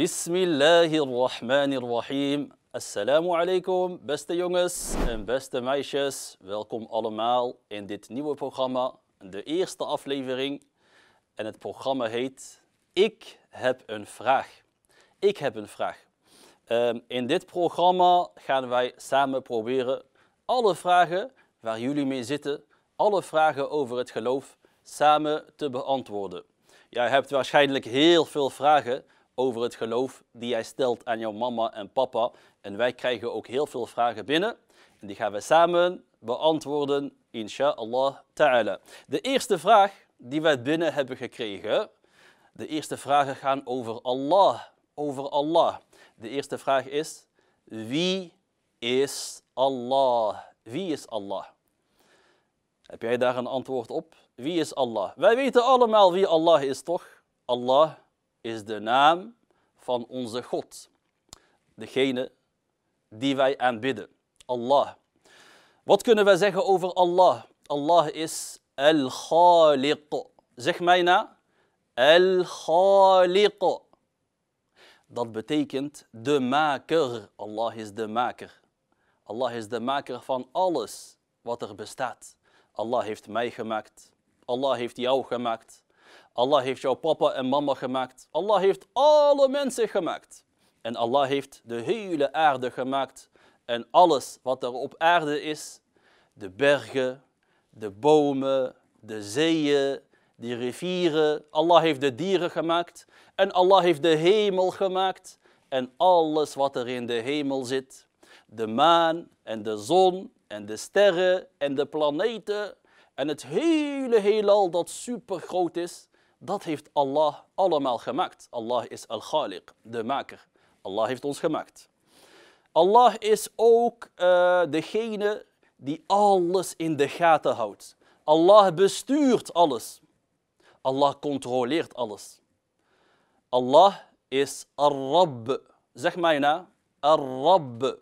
بسم الله الرحمن الرحيم. alaikum, beste jongens en beste meisjes. Welkom allemaal in dit nieuwe programma, de eerste aflevering. En het programma heet Ik heb een vraag. Ik heb een vraag. Ehm, in dit programma gaan wij samen proberen alle vragen waar jullie mee zitten, alle vragen over het geloof, samen te beantwoorden. Jij hebt waarschijnlijk heel veel vragen over het geloof die jij stelt aan jouw mama en papa. En wij krijgen ook heel veel vragen binnen. En die gaan we samen beantwoorden, inshallah ta'ala. De eerste vraag die wij binnen hebben gekregen. De eerste vragen gaan over Allah. Over Allah. De eerste vraag is, wie is Allah? Wie is Allah? Heb jij daar een antwoord op? Wie is Allah? Wij weten allemaal wie Allah is, toch? Allah is de naam van onze God. Degene die wij aanbidden. Allah. Wat kunnen wij zeggen over Allah? Allah is Al-Khaliq. Zeg mij na. Al-Khaliq. Dat betekent de maker. Allah is de maker. Allah is de maker van alles wat er bestaat. Allah heeft mij gemaakt. Allah heeft jou gemaakt. Allah heeft jouw papa en mama gemaakt. Allah heeft alle mensen gemaakt. En Allah heeft de hele aarde gemaakt. En alles wat er op aarde is, de bergen, de bomen, de zeeën, die rivieren. Allah heeft de dieren gemaakt. En Allah heeft de hemel gemaakt. En alles wat er in de hemel zit. De maan en de zon en de sterren en de planeten en het hele heelal dat super groot is, dat heeft Allah allemaal gemaakt. Allah is Al-Khaliq, de maker. Allah heeft ons gemaakt. Allah is ook uh, degene die alles in de gaten houdt. Allah bestuurt alles. Allah controleert alles. Allah is Ar-Rabb. Zeg mij na, Ar-Rabb.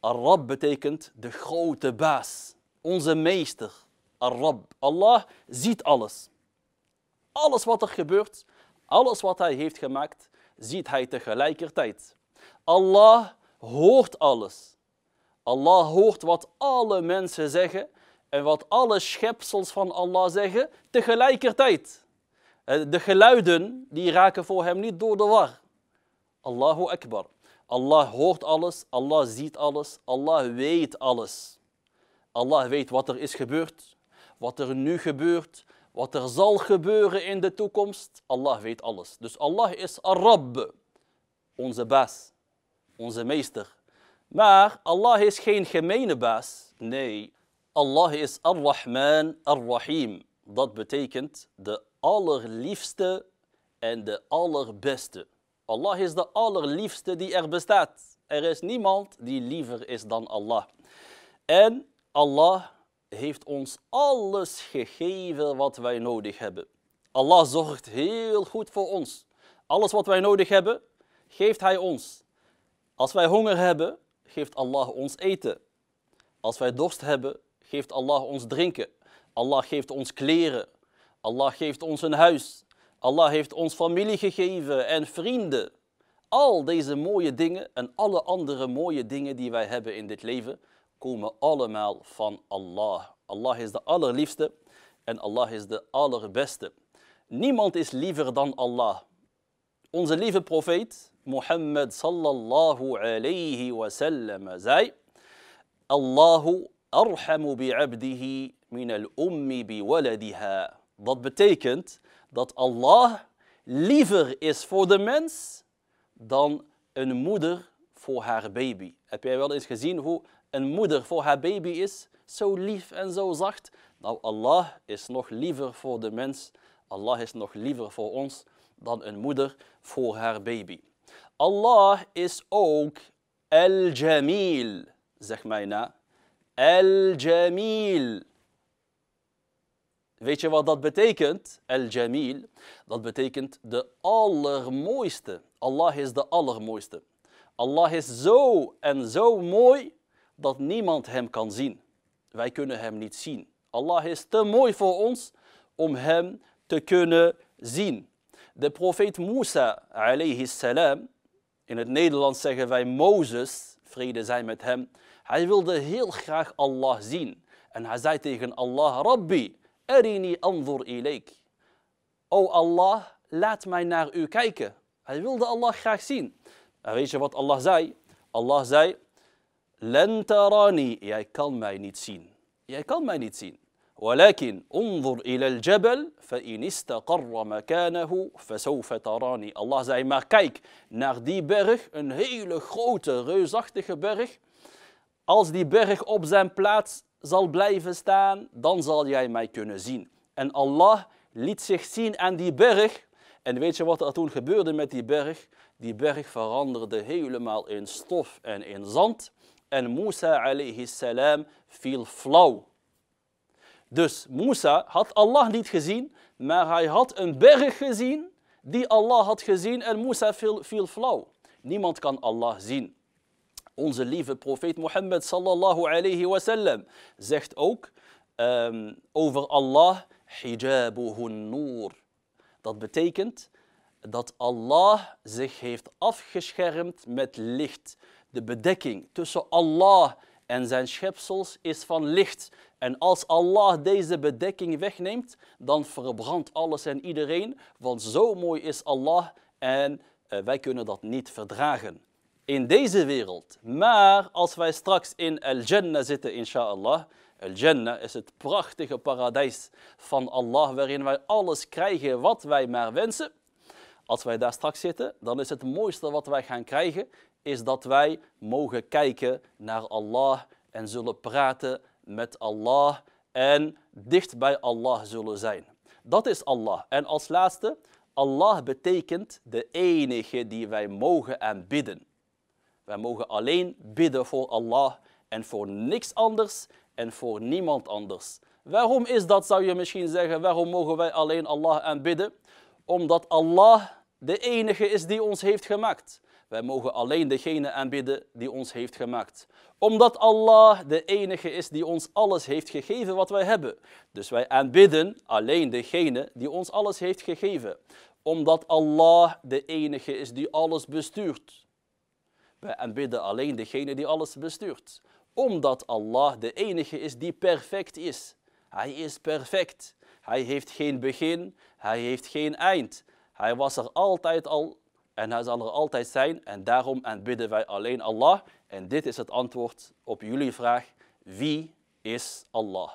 Ar-Rabb betekent de grote baas, onze meester. Allah ziet alles. Alles wat er gebeurt, alles wat hij heeft gemaakt, ziet hij tegelijkertijd. Allah hoort alles. Allah hoort wat alle mensen zeggen en wat alle schepsels van Allah zeggen tegelijkertijd. Eh, de geluiden die raken voor hem niet door de war. Allahu Akbar. Allah hoort alles, Allah ziet alles, Allah weet alles. Allah weet wat er is gebeurd, wat er nu gebeurt, wat er zal gebeuren in de toekomst. Allah weet alles. Dus Allah is Arab, onze baas, onze meester. Maar Allah is geen gemene baas. Nee, Allah is Ar-Rahman Ar-Rahim. Dat betekent de allerliefste en de allerbeste. Allah is de allerliefste die er bestaat. Er is niemand die liever is dan Allah. En Allah heeft ons alles gegeven wat wij nodig hebben. Allah zorgt heel goed voor ons. Alles wat wij nodig hebben, geeft Hij ons. Als wij honger hebben, geeft Allah ons eten. Als wij dorst hebben, geeft Allah ons drinken. Allah geeft ons kleren. Allah geeft ons een huis. Allah heeft ons familie gegeven en vrienden. Al deze mooie dingen en alle andere mooie dingen die wij hebben in dit leven, komen allemaal van Allah. Allah is de allerliefste en Allah is de allerbeste. Niemand is liever dan Allah. Onze lieve profeet Mohammed sallallahu alayhi wasallam zei: Allahu arhamu bi abdihi min al ummi bi waladiha. Dat betekent dat Allah liever is voor de mens dan een moeder voor haar baby. Heb jij wel eens gezien hoe een moeder voor haar baby is, zo lief en zo zacht. Nou, Allah is nog liever voor de mens, Allah is nog liever voor ons dan een moeder voor haar baby. Allah is ook Al-Jamil, zeg mij na. Al-Jamil. Weet je wat dat betekent? Al-Jamil. Dat betekent de allermooiste. Allah is de allermooiste. Allah is zo en zo mooi dat niemand hem kan zien. Wij kunnen hem niet zien. Allah is te mooi voor ons om hem te kunnen zien. De profeet Musa, alayhi salam, in het Nederlands zeggen wij Mozes, vrede zij met hem. Hij wilde heel graag Allah zien. En hij zei tegen Allah, Rabbi, erini anzur ilayk. O Allah, laat mij naar u kijken. Hij wilde Allah graag zien. En weet je wat Allah zei? Allah zei, Lentarani, jij kan mij niet zien. Jij kan mij niet zien. fa'sawfa tarani. Allah zei maar kijk naar die berg, een hele grote reusachtige berg. Als die berg op zijn plaats zal blijven staan, dan zal jij mij kunnen zien. En Allah liet zich zien aan die berg. En weet je wat er toen gebeurde met die berg? Die berg veranderde helemaal in stof en in zand. En Musa alayhi salam viel flauw. Dus Musa had Allah niet gezien, maar hij had een berg gezien die Allah had gezien en Musa viel, flauw. Niemand kan Allah zien. Onze lieve profeet Mohammed sallallahu alayhi wasallam zegt ook ehm, over Allah hijabuhun nur. Dat betekent dat Allah zich heeft afgeschermd met licht de bedekking tussen Allah en zijn schepsels is van licht. En als Allah deze bedekking wegneemt, dan verbrandt alles en iedereen, want zo mooi is Allah en eh, wij kunnen dat niet verdragen. In deze wereld. Maar als wij straks in Al-Jannah zitten, inshallah, Al-Jannah is het prachtige paradijs van Allah waarin wij alles krijgen wat wij maar wensen. Als wij daar straks zitten, dan is het mooiste wat wij gaan krijgen is dat wij mogen kijken naar Allah en zullen praten met Allah en dicht bij Allah zullen zijn. Dat is Allah. En als laatste, Allah betekent de enige die wij mogen aanbidden. Wij mogen alleen bidden voor Allah en voor niks anders en voor niemand anders. Waarom is dat, zou je misschien zeggen, waarom mogen wij alleen Allah aanbidden? Omdat Allah de enige is die ons heeft gemaakt. Wij mogen alleen degene aanbidden die ons heeft gemaakt. Omdat Allah de enige is die ons alles heeft gegeven wat wij hebben. Dus wij aanbidden alleen degene die ons alles heeft gegeven. Omdat Allah de enige is die alles bestuurt. Wij aanbidden alleen degene die alles bestuurt. Omdat Allah de enige is die perfect is. Hij is perfect. Hij heeft geen begin, hij heeft geen eind. Hij was er altijd al en hij zal er altijd zijn en daarom aanbidden wij alleen Allah. En dit is het antwoord op jullie vraag, wie is Allah?